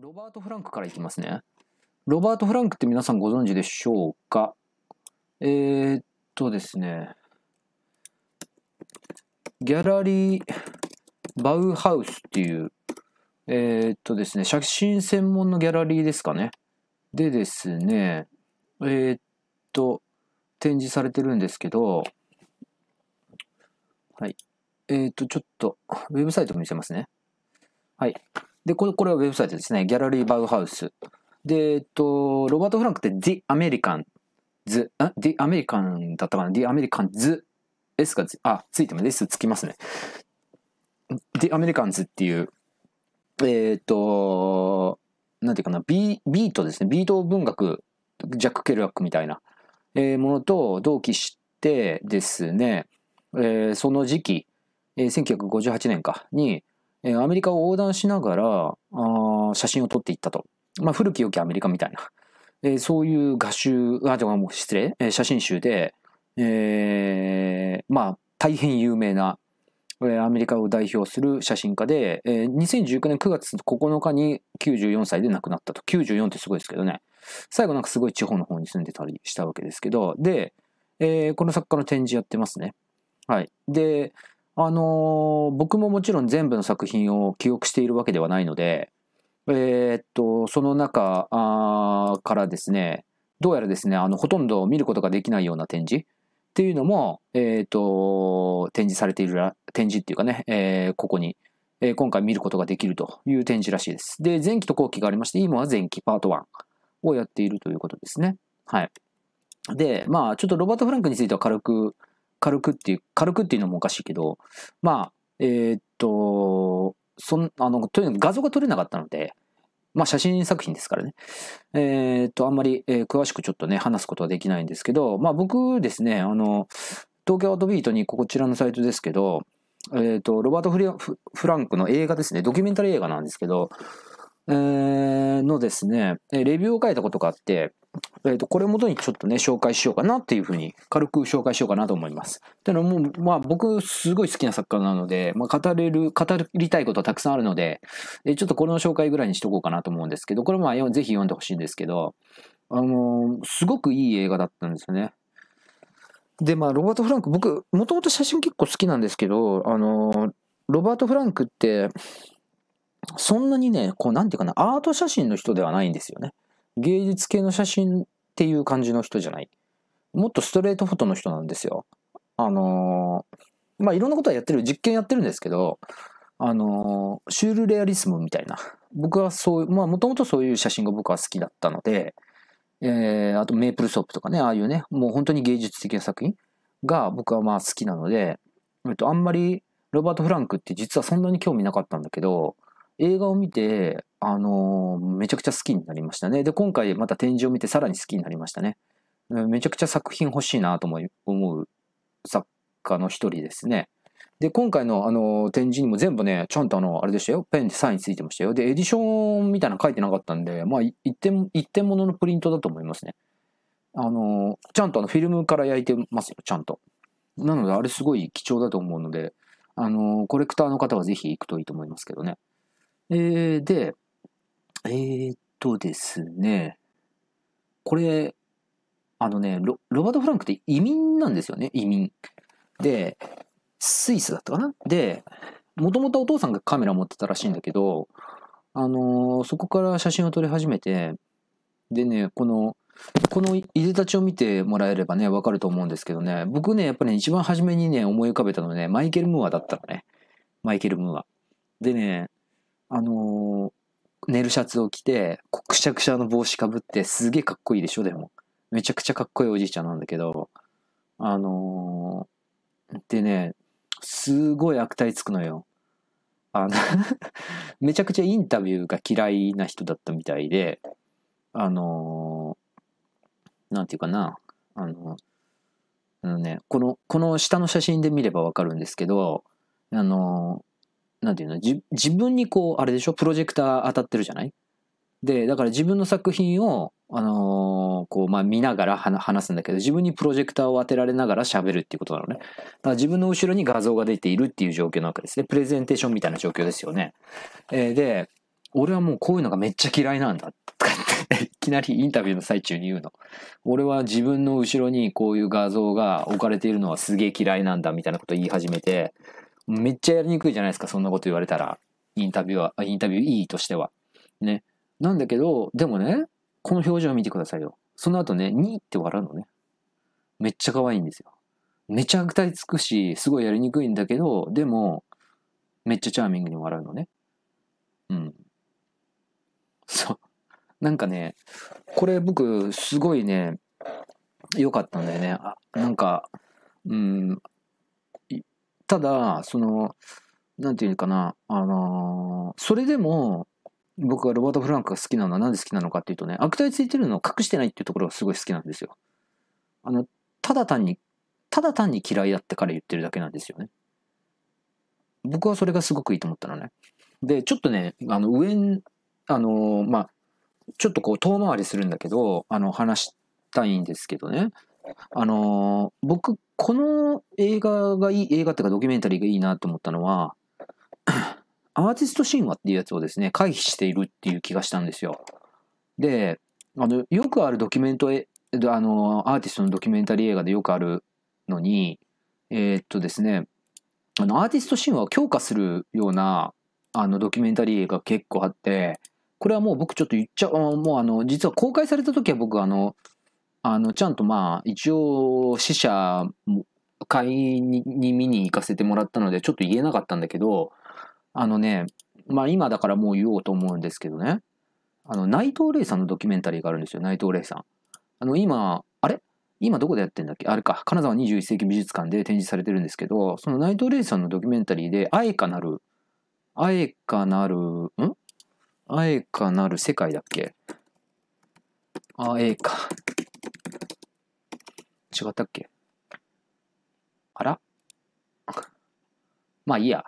ロバート・フランクからいきますね。ロバート・フランクって皆さんご存知でしょうかえー、っとですね。ギャラリー・バウハウスっていう、えー、っとですね、写真専門のギャラリーですかね。でですね、えー、っと、展示されてるんですけど、はい。えっと、ちょっと、ウェブサイト見せますね。はい。で、これこれはウェブサイトですね。ギャラリー・バウハウス。で、えっと、ロバート・フランクって The American ズ、あ ?The American だったかな ?The American ズ ?S が、あ、ついてます。S つきますね。The Americans っていう、えっ、と、なんていうかな、ビビートですね。ビート文学、ジャック・ケルアックみたいな、えー、ものと同期してですね、えー、その時期、えー、1958年かに、えー、アメリカを横断しながらあ写真を撮っていったと。まあ、古き良きアメリカみたいな。え ー、そういう画集、あ、でも失礼、えー、写真集で、えー、まあ、大変有名な、えー、アメリカを代表する写真家で、えー、2019年9月9日に94歳で亡くなったと。94ってすごいですけどね。最後なんかすごい地方の方に住んでたりしたわけですけど、で、えー、この作家の展示やってますね。はい。で、あのー、僕ももちろん全部の作品を記憶しているわけではないので、えー、っと、その中からですね、どうやらですね、あの、ほとんど見ることができないような展示っていうのも、えー、っと、展示されている展示っていうかね、えー、ここに、えー、今回見ることができるという展示らしいです。で、前期と後期がありまして、今は前期パート1をやっているということですね。はい。で、まあ、ちょっとロバート・フランクについては軽く、軽くっていう、軽くっていうのもおかしいけど、まあ、えー、っと、そん、あの、とにかく画像が撮れなかったので、まあ写真作品ですからね。えー、っと、あんまり、えー、詳しくちょっとね、話すことはできないんですけど、まあ僕ですね、あの、東京アートビートにこちらのサイトですけど、えっと、ロバートフ・フランクの映画ですね、ドキュメンタリー映画なんですけど、えー、のですね、レビューを書いたことがあって、えっ、ー、と、これをもとにちょっとね、紹介しようかなっていうふうに、軽く紹介しようかなと思います。というのも、まあ僕、すごい好きな作家なので、まあ語れる、語りたいことはたくさんあるので、でちょっとこれの紹介ぐらいにしとこうかなと思うんですけど、これもぜひ読んでほしいんですけど、あのー、すごくいい映画だったんですよね。で、まあ、ロバート・フランク、僕、もともと写真結構好きなんですけど、あのー、ロバート・フランクって、そんなにね、こう、なんていうかな、アート写真の人ではないんですよね。芸術系の写真っていう感じの人じゃない。もっとストレートフォトの人なんですよ。あのー、まあ、いろんなことはやってる、実験やってるんですけど、あのー、シュールレアリスムみたいな。僕はそういう、まあ、もともとそういう写真が僕は好きだったので、えー、あとメープルソープとかね、ああいうね、もう本当に芸術的な作品が僕はまあ好きなので、えっと、あんまりロバート・フランクって実はそんなに興味なかったんだけど、映画を見て、あのー、めちゃくちゃ好きになりましたね。で、今回また展示を見てさらに好きになりましたね。めちゃくちゃ作品欲しいなと思う作家の一人ですね。で、今回のあの展示にも全部ね、ちゃんとあの、あれでしたよ。ペンでサインついてましたよ。で、エディションみたいなの書いてなかったんで、まあ、一点、一点もののプリントだと思いますね。あの、ちゃんとあの、フィルムから焼いてますよ、ちゃんと。なので、あれすごい貴重だと思うので、あの、コレクターの方はぜひ行くといいと思いますけどね。えー、で、えー、っとですね、これ、あのねロ、ロバート・フランクって移民なんですよね、移民。で、スイスだったかなで、もともとお父さんがカメラ持ってたらしいんだけど、あのー、そこから写真を撮り始めて、でね、この、このいでたちを見てもらえればね、わかると思うんですけどね、僕ね、やっぱり、ね、一番初めにね、思い浮かべたのはね、マイケル・ムーアだったのね。マイケル・ムーア。でね、あのー、るシャツを着て、くしゃくしゃの帽子かぶって、すげえかっこいいでしょ、でも。めちゃくちゃかっこいいおじいちゃんなんだけど、あのー、でね、すごい悪態つくのよ。あの めちゃくちゃインタビューが嫌いな人だったみたいで、あのー、なんていうかな、あの、あのね、この、この下の写真で見ればわかるんですけど、あのなんていうの自分にこうあれでしょプロジェクター当たってるじゃないでだから自分の作品を、あのー、こうまあ、見ながら話すんだけど自分にプロジェクターを当てられながら喋るっていうことなのねだから自分の後ろに画像が出ているっていう状況なわけですねプレゼンテーションみたいな状況ですよね、えー、で俺はもうこういうのがめっちゃ嫌いなんだとかって いきなりインタビューの最中に言うの俺は自分の後ろにこういう画像が置かれているのはすげえ嫌いなんだみたいなことを言い始めてめっちゃやりにくいじゃないですか、そんなこと言われたら。インタビューは、インタビュー E としては。ね。なんだけど、でもね、この表情を見てくださいよ。その後ね、にって笑うのね。めっちゃ可愛いんですよ。めちゃくちゃつくし、すごいやりにくいんだけど、でも、めっちゃチャーミングに笑うのね。うん。そう。なんかね、これ僕、すごいね、良かったんだよね。あなんか、うん、ただ、その、なんていうかな、あのー、それでも、僕はロバート・フランクが好きなのは何で好きなのかっていうとね、悪態ついてるのを隠してないっていうところがすごい好きなんですよ。あの、ただ単に、ただ単に嫌いだって彼言ってるだけなんですよね。僕はそれがすごくいいと思ったのね。で、ちょっとね、あの、上、あのー、まあ、ちょっとこう遠回りするんだけど、あの、話したいんですけどね。あのー、僕、この映画がいい、映画っていうかドキュメンタリーがいいなと思ったのは、アーティスト神話っていうやつをですね、回避しているっていう気がしたんですよ。で、あの、よくあるドキュメントえ、あの、アーティストのドキュメンタリー映画でよくあるのに、えー、っとですね、あの、アーティスト神話を強化するような、あの、ドキュメンタリー映画結構あって、これはもう僕ちょっと言っちゃう、もうあの、実は公開された時は僕あの、あの、ちゃんとまあ、一応、死者会にに見に行かせてもらったので、ちょっと言えなかったんだけど、あのね、まあ今だからもう言おうと思うんですけどね、あの、内藤麗さんのドキュメンタリーがあるんですよ、内藤麗さん。あの、今、あれ今どこでやってんだっけあれか、金沢21世紀美術館で展示されてるんですけど、その内藤麗さんのドキュメンタリーで、あえかなる、あえかなる、んあえかなる世界だっけあえか。違ったっけあら まあいいや。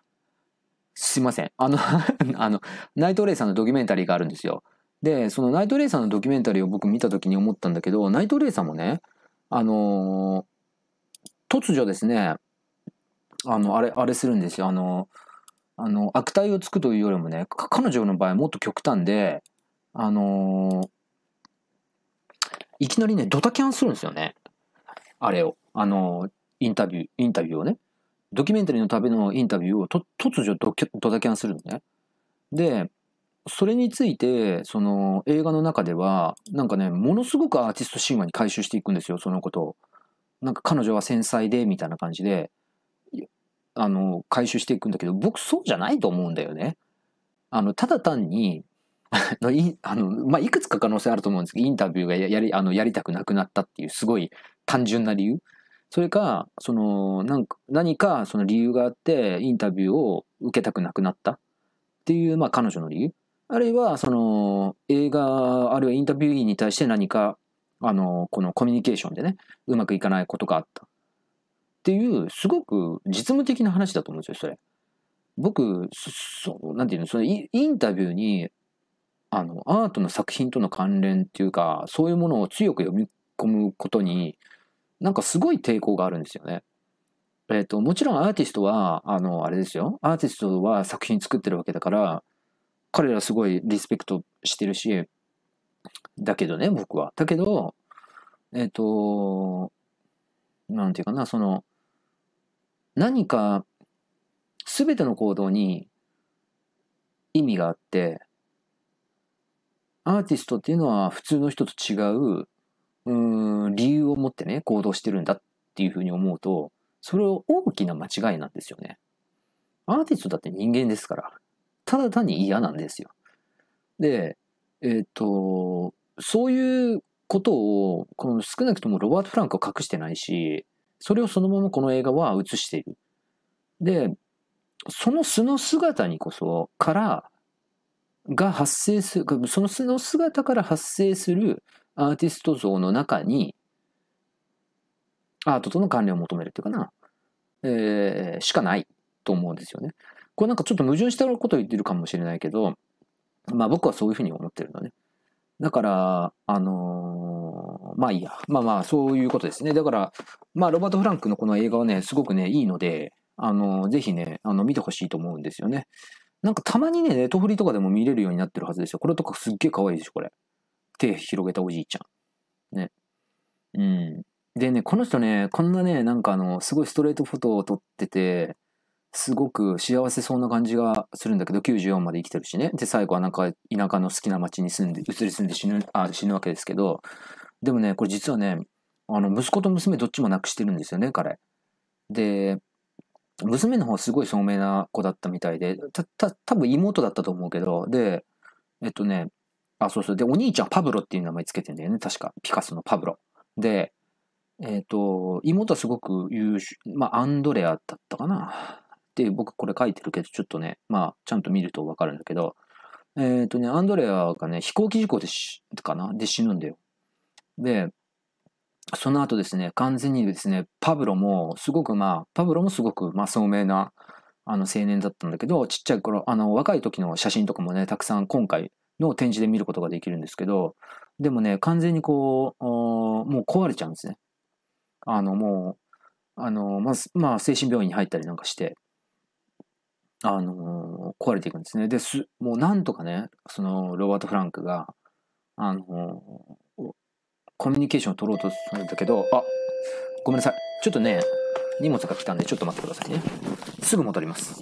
すいません。あの あの、ナイトレイさんのドキュメンタリーがあるんですよ。で、そのナイトレイさんのドキュメンタリーを僕見た時に思ったんだけど、ナイトレイさんもね、あのー、突如ですね、あの、あれ、あれするんですよ。あの、あの、悪態をつくというよりもね、彼女の場合もっと極端で、あのー、いきなりね、ドタキャンするんですよね。あれを、あの、インタビュー、インタビューをね、ドキュメンタリーのためのインタビューをと突如ドドタキャンするのね。で、それについて、その映画の中では、なんかね、ものすごくアーティスト神話に回収していくんですよ、そのことを。なんか彼女は繊細で、みたいな感じで、あの、回収していくんだけど、僕そうじゃないと思うんだよね。あの、ただ単に、いあのまあ、いくつか可能性あると思うんですけどインタビューがやりあのやりたくなくなったっていうすごい単純な理由それかそのなんか何かその理由があってインタビューを受けたくなくなったっていう、まあ、彼女の理由あるいはその映画あるいはインタビュー員に対して何かあのこのコミュニケーションでねうまくいかないことがあったっていうすごく実務的な話だと思うんですよそれ。僕そうなんていうのそのインタビューにあのアートの作品との関連っていうかそういうものを強く読み込むことになんかすごい抵抗があるんですよね。えっ、ー、と、もちろんアーティストは、あの、あれですよ。アーティストは作品作ってるわけだから、彼らすごいリスペクトしてるし、だけどね、僕は。だけど、えっ、ー、と、なんていうかな、その、何か、すべての行動に意味があって、アーティストっていうのは普通の人と違ううん、理由を持ってね、行動してるんだっていうふうに思うと、それは大きな間違いなんですよね。アーティストだって人間ですから、ただ単に嫌なんですよ。で、えっ、と、そういうことを、この少なくともロバート・フランクは隠してないし、それをそのままこの映画は映している。で、その素の姿にこそ、から、が発生する、その素の姿から発生するアーティスト像の中に、アートとの関連を求めるっていうかな、えー、しかないと思うんですよね。これなんかちょっと矛盾したことを言ってるかもしれないけど、まあ僕はそういうふうに思ってるのね。だから、あのー、まあいいや。まあまあ、そういうことですね。だから、まあ、ロバート・フランクのこの映画はね、すごくね、いいので、あのー、ぜひね、あの、見てほしいと思うんですよね。なんかたまにね、ネットフリとかでも見れるようになってるはずですよ。これとかすっげえ可愛いでしょ、これ。手広げたおじいちゃん。ね。うん。でね、この人ね、こんなね、なんかあの、すごいストレートフォトを撮ってて、すごく幸せそうな感じがするんだけど、94まで生きてるしね。で、最後はなんか田舎の好きな町に住んで、移り住んで死ぬ、あ、死ぬわけですけど、でもね、これ実はね、あの、息子と娘どっちも亡くしてるんですよね、彼。で、娘の方すごい聡明な子だったみたいで、た、た、多分妹だったと思うけど、で、えっとね、あ、そうそう。で、お兄ちゃんパブロっていう名前つけてんだよね、確か。ピカソのパブロ。で、えっ、ー、と、妹はすごく優秀、まあ、アンドレアだったかな。で、僕これ書いてるけど、ちょっとね、まあ、ちゃんと見るとわかるんだけど、えっ、ー、とね、アンドレアがね、飛行機事故でし、かなで死ぬんだよ。で、その後ですね、完全にですね、パブロも、すごくまあ、パブロもすごく、まあ、聡明な、あの、青年だったんだけど、ちっちゃい頃、あの、若い時の写真とかもね、たくさん今回、の展示で見ることができるんですけど、でもね、完全にこう、もう壊れちゃうんですね。あの、もう、あの、まあ、まあ、精神病院に入ったりなんかして、あの壊れていくんですね。です、もうなんとかね、その、ロバート・フランクが、あのコミュニケーションを取ろうとするんだけど、あ、ごめんなさい。ちょっとね、荷物が来たんで、ちょっと待ってくださいね。すぐ戻ります。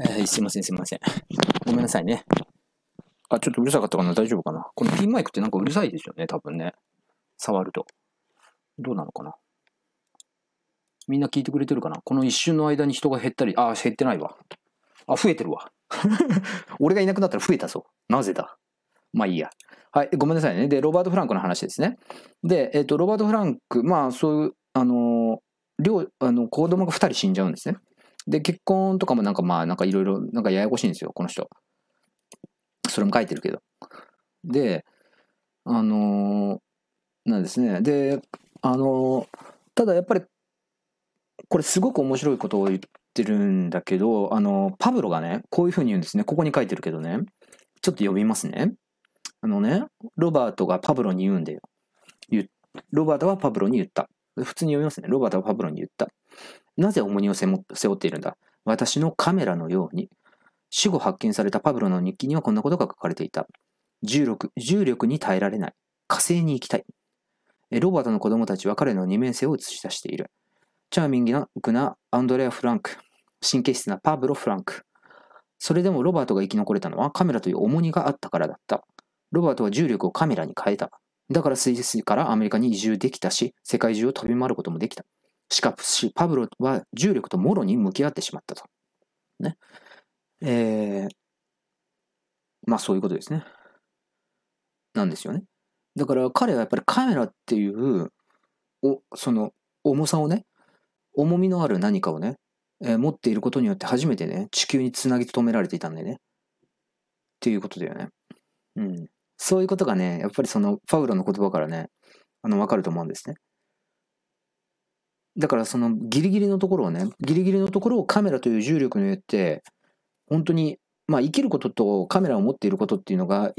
えー、すいません、すいません。ごめんなさいね。あ、ちょっとうるさかったかな大丈夫かなこのピンマイクってなんかうるさいですよね、多分ね。触ると。どうなのかなみんな聞いてくれてるかなこの一瞬の間に人が減ったり、あ、減ってないわ。あ、増えてるわ。俺がいなくなったら増えたぞ。なぜだまあいいや。はい、ごめんなさいね。で、ロバート・フランクの話ですね。で、えっ、ー、と、ロバート・フランク、まあそういう、あの両、あの、子供が2人死んじゃうんですね。で、結婚とかもなんかまあ、なんかいろいろ、なんかややこしいんですよ、この人。それも書いてるけど。で、あのー、なんですね。で、あのー、ただやっぱり、これすごく面白いことを言ってるんだけど、あのー、パブロがね、こういうふうに言うんですね。ここに書いてるけどね。ちょっと呼びますね。あのね、ロバートがパブロに言うんだよ。ロバートはパブロに言った。普通に読みますね。ロバートはパブロに言った。なぜ重荷を背負っているんだ私のカメラのように。死後発見されたパブロの日記にはこんなことが書かれていた。重力重力に耐えられない。火星に行きたい。ロバートの子供たちは彼の二面性を映し出している。チャーミングなアンドレア・フランク。神経質なパブロ・フランク。それでもロバートが生き残れたのはカメラという重荷があったからだった。ロバートは重力をカメラに変えた。だからスイスからアメリカに移住できたし、世界中を飛び回ることもできた。しかし、パブロは重力ともろに向き合ってしまったと。ね。えー、まあそういうことですね。なんですよね。だから彼はやっぱりカメラっていう、お、その、重さをね、重みのある何かをね、えー、持っていることによって初めてね、地球につなぎ止められていたんでね。っていうことだよね。うん。そういうことがね、やっぱりその、パウロの言葉からね、あの、わかると思うんですね。だからそのギリギリのところをね、ギリギリのところをカメラという重力によって、本当に、まあ生きることとカメラを持っていることっていうのが、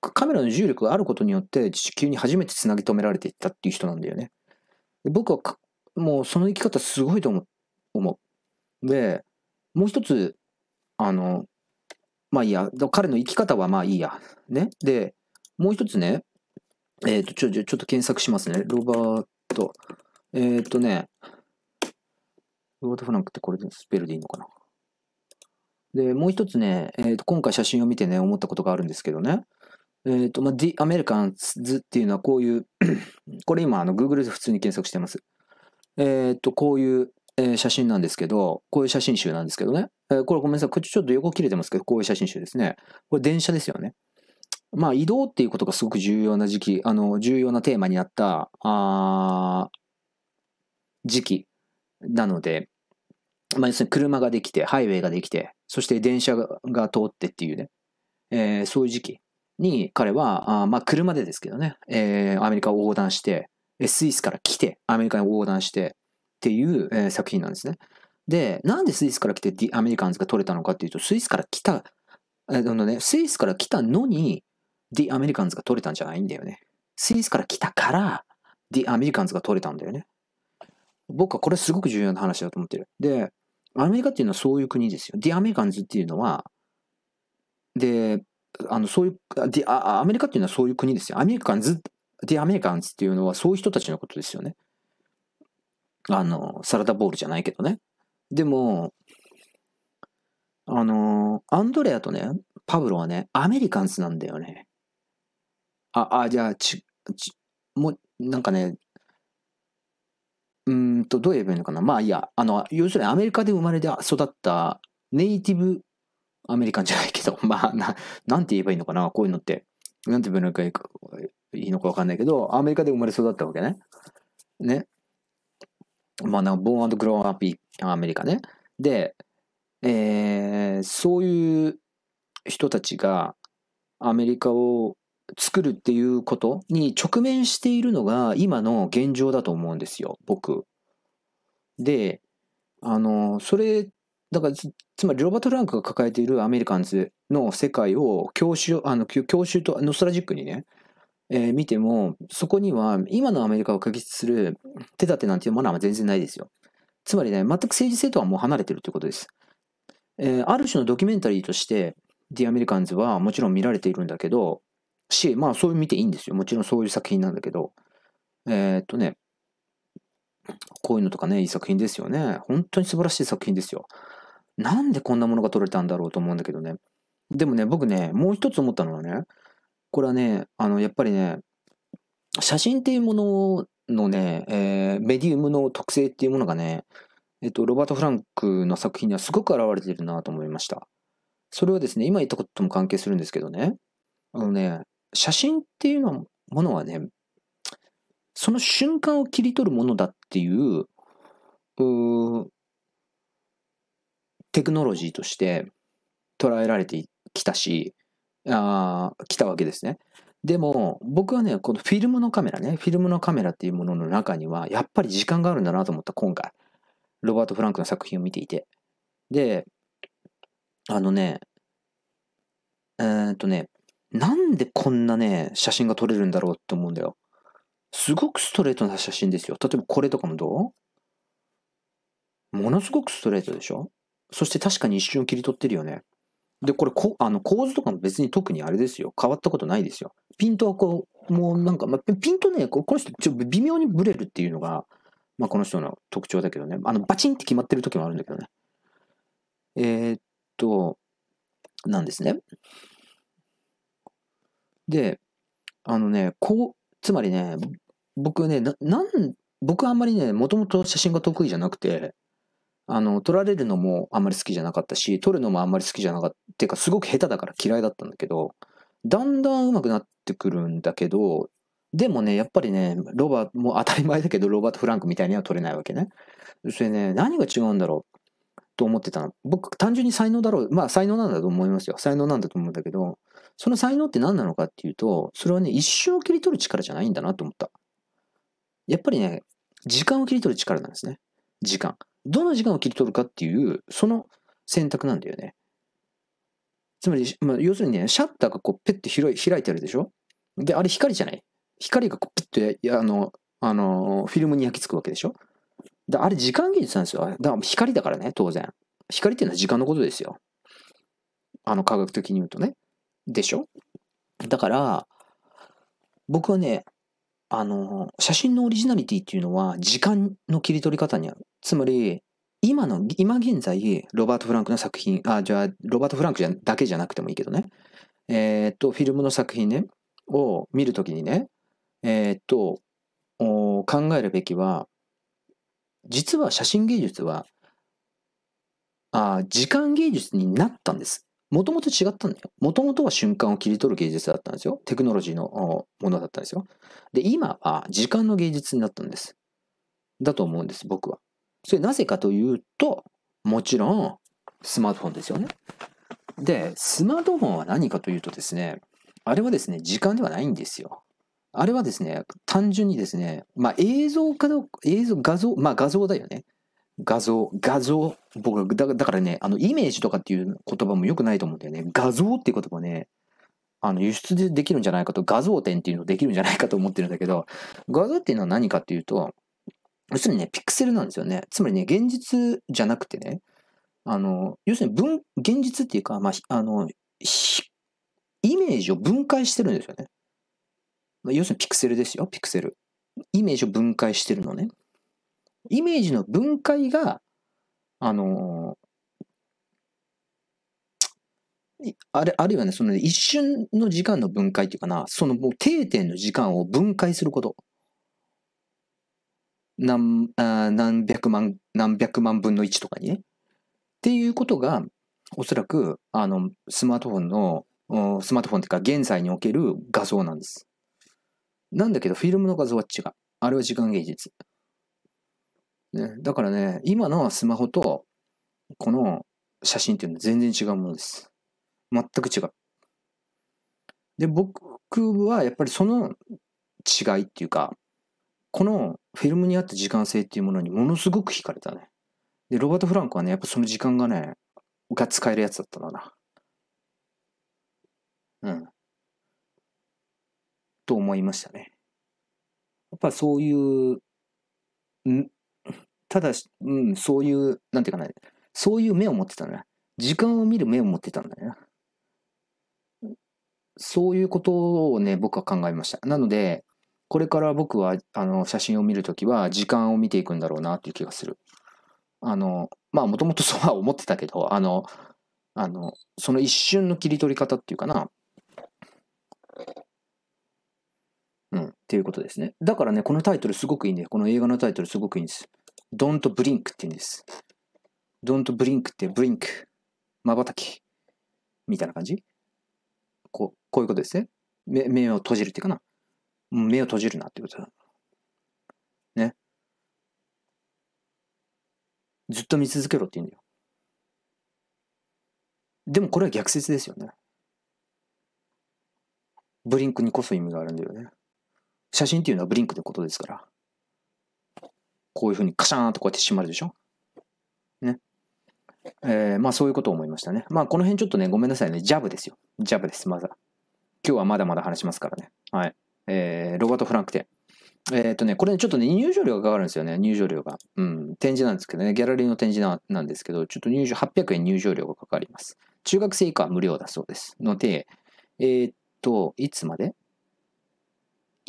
カメラの重力があることによって地球に初めてつなぎ止められていったっていう人なんだよね。僕はもうその生き方すごいと思う。で、もう一つ、あの、まあいいや、彼の生き方はまあいいや。ね。で、もう一つね、えっ、ー、と、ちょ、ちょ、ちょっと検索しますね。ロバート。えー、っとね、ロート・フランクってこれでスペルでいいのかな。で、もう一つね、えー、と今回写真を見てね、思ったことがあるんですけどね、えっ、と、まあ、The Americans っていうのはこういう これ今あの Google で普通に検索してます。えっ、と、こういう、えー、写真なんですけど、こういう写真集なんですけどね、えー、これごめんなさい、口ちょっと横切れてますけど、こういう写真集ですね。これ電車ですよね。まあ移動っていうことがすごく重要な時期、あの、重要なテーマになった、あ時期なので、まあ、要するに車ができて、ハイウェイができて、そして電車が通ってっていうね、えー、そういう時期に彼は、あまあ、車でですけどね、えー、アメリカを横断して、スイスから来て、アメリカに横断してっていう、えー、作品なんですね。で、なんでスイスから来てディアメリカンズが取れたのかっていうと、スイスから来た、あのね、スイスから来たのに、ディアメリカンズが取れたんじゃないんだよね。スイスから来たから、ディアメリカンズが取れたんだよね。僕はこれすごく重要な話だと思ってる。で、アメリカっていうのはそういう国ですよ。ディアメリカンズっていうのは、で、あの、そういう、デアメリカっていうのはそういう国ですよ。アメリカンズ、ディアメリカンズっていうのはそういう人たちのことですよね。あの、サラダボールじゃないけどね。でも、あの、アンドレアとね、パブロはね、アメリカンズなんだよね。あ、あ、じゃあ、ち、ち、もう、なんかね、うんと、どう言えばいいのかな。まあいや、あの、要するにアメリカで生まれて育ったネイティブアメリカンじゃないけど、まあ、ななんて言えばいいのかな、こういうのって。なんて言えばいいのかいいのかわかんないけど、アメリカで生まれ育ったわけね。ね。まあ、なんか、ボーングローアップアメリカね。で、えー、そういう人たちがアメリカを作るっていうことに直面しているのが今の現状だと思うんですよ、僕。で、あの、それ、だからつ、つまりロバート・ランクが抱えているアメリカンズの世界を教習、あの、教習と、ノストラジックにね、えー、見ても、そこには今のアメリカを解決する手立てなんていうものは全然ないですよ。つまりね、全く政治性とはもう離れてるってことです。えー、ある種のドキュメンタリーとして、ディアメリカンズはもちろん見られているんだけど、し、まあそういう見ていいんですよ。もちろんそういう作品なんだけど。えー、っとね、こういうのとかね、いい作品ですよね。本当に素晴らしい作品ですよ。なんでこんなものが撮れたんだろうと思うんだけどね。でもね、僕ね、もう一つ思ったのはね、これはね、あの、やっぱりね、写真っていうもののね、えー、メディウムの特性っていうものがね、えっと、ロバート・フランクの作品にはすごく表れているなと思いました。それはですね、今言ったことも関係するんですけどね、あのね、写真っていうのものはね、その瞬間を切り取るものだっていう、うテクノロジーとして捉えられてきたし、あ来たわけですね。でも僕はね、このフィルムのカメラね、フィルムのカメラっていうものの中には、やっぱり時間があるんだなと思った、今回。ロバート・フランクの作品を見ていて。で、あのね、えー、っとね、なんでこんなね、写真が撮れるんだろうって思うんだよ。すごくストレートな写真ですよ。例えばこれとかもどうものすごくストレートでしょそして確かに一瞬切り取ってるよね。で、これこあの構図とかも別に特にあれですよ。変わったことないですよ。ピントはこう、もうなんか、まあ、ピントね、この人ちょっと微妙にブレるっていうのが、まあ、この人の特徴だけどね。あの、バチンって決まってる時もあるんだけどね。えー、っと、なんですね。で、あのね、こう、つまりね、僕ね、な、なん、僕あんまりね、もともと写真が得意じゃなくて、あの、撮られるのもあんまり好きじゃなかったし、撮るのもあんまり好きじゃなかった。っていうか、すごく下手だから嫌いだったんだけど、だんだん上手くなってくるんだけど、でもね、やっぱりね、ロバ、もう当たり前だけど、ロバート・フランクみたいには撮れないわけね。それね、何が違うんだろう。と思ってた僕単純に才能だろうまあ才能なんだと思いますよ才能なんだと思うんだけどその才能って何なのかっていうとそれはね一生を切り取る力じゃないんだなと思ったやっぱりね時間を切り取る力なんですね時間どの時間を切り取るかっていうその選択なんだよねつまり、まあ、要するにねシャッターがこうペッて開いてあるでしょであれ光じゃない光がこうピッてあのあのフィルムに焼き付くわけでしょだあれ時間技術なんですよ。だから光だからね、当然。光っていうのは時間のことですよ。あの科学的に言うとね。でしょだから、僕はね、あの、写真のオリジナリティっていうのは時間の切り取り方にある。つまり、今の、今現在、ロバート・フランクの作品、あ、じゃあ、ロバート・フランクじゃだけじゃなくてもいいけどね。えー、っと、フィルムの作品ね、を見るときにね、えー、っと、考えるべきは、実は写真芸術は、あ時間芸術になったんです。もともと違ったんだよ。もともとは瞬間を切り取る芸術だったんですよ。テクノロジーのものだったんですよ。で、今は時間の芸術になったんです。だと思うんです、僕は。それなぜかというと、もちろん、スマートフォンですよね。で、スマートフォンは何かというとですね、あれはですね、時間ではないんですよ。あれはですね、単純にですね、まあ映像かどうか、映像、画像、まあ画像だよね。画像、画像。僕だ、だからね、あの、イメージとかっていう言葉も良くないと思うんだよね。画像っていう言葉ね、あの、輸出でできるんじゃないかと、画像点っていうのできるんじゃないかと思ってるんだけど、画像っていうのは何かっていうと、要するにね、ピクセルなんですよね。つまりね、現実じゃなくてね、あの、要するに分、現実っていうか、まあ、あの、イメージを分解してるんですよね。まあ、要するにピクセルですよ、ピクセル。イメージを分解してるのね。イメージの分解が、あのー、あれ、あるいはね、その、ね、一瞬の時間の分解っていうかな、そのもう定点の時間を分解すること。何あ何百万、何百万分の1とかにね。っていうことが、おそらく、あの、スマートフォンの、スマートフォンっていうか、現在における画像なんです。なんだけど、フィルムの画像は違う。あれは時間芸術。ね、だからね、今のスマホと、この写真っていうのは全然違うものです。全く違う。で、僕はやっぱりその違いっていうか、このフィルムにあった時間性っていうものにものすごく惹かれたね。で、ロバート・フランクはね、やっぱその時間がね、が使えるやつだったのかな。うん。と思いましたね。やっぱそういう、んただ、うん、そういう、なんていうかな、そういう目を持ってたんだな。時間を見る目を持ってたんだよな。そういうことをね、僕は考えました。なので、これから僕は、あの、写真を見るときは、時間を見ていくんだろうな、っていう気がする。あの、まあ、もともと そうは思ってたけど、あの、あの、その一瞬の切り取り方っていうかな、っていうことですね。だからね、このタイトルすごくいいんこの映画のタイトルすごくいいんです。Don't Blink って言うんです。Don't Blink って Blink。瞬き。みたいな感じこう、こういうことですね。目目を閉じるっていうかな。目を閉じるなってことだ。ね。ずっと見続けろって言うんだよ。でもこれは逆説ですよね。ブリンクにこそ意味があるんだよね。写真っていうのはブリンクのことですから。こういうふうにカシャーンとこうやって閉まるでしょね。えー、まあそういうことを思いましたね。まあこの辺ちょっとね、ごめんなさいね。ジャブですよ。ジャブです、まだ。今日はまだまだ話しますからね。はい。えー、ロバート・フランク展。えっ、ー、とね、これちょっとね、入場料がかかるんですよね、入場料が。うん、展示なんですけどね、ギャラリーの展示なんですけど、ちょっと入場、800円入場料がかかります。中学生以下は無料だそうです。ので、えっ、ー、と、いつまで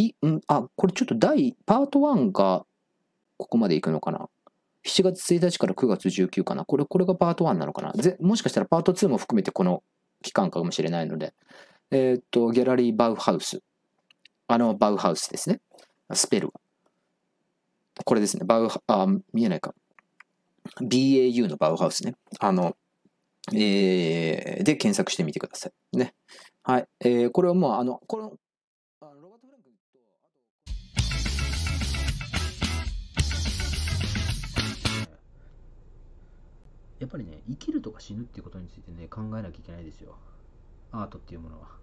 い、うん、あ、これちょっと第、パート1がここまでいくのかな。7月1日から9月19かな。これ、これがパート1なのかな。ぜもしかしたらパート2も含めてこの期間かもしれないので。えー、っと、ギャラリーバウハウス。あの、バウハウスですね。スペルは。これですね。バウあ、見えないか。BAU のバウハウスね。あの、えー、で検索してみてください。ね。はい。えー、これはもう、あの、この、やっぱりね、生きるとか死ぬっていうことについてね、考えなきゃいけないですよ。アートっていうものは。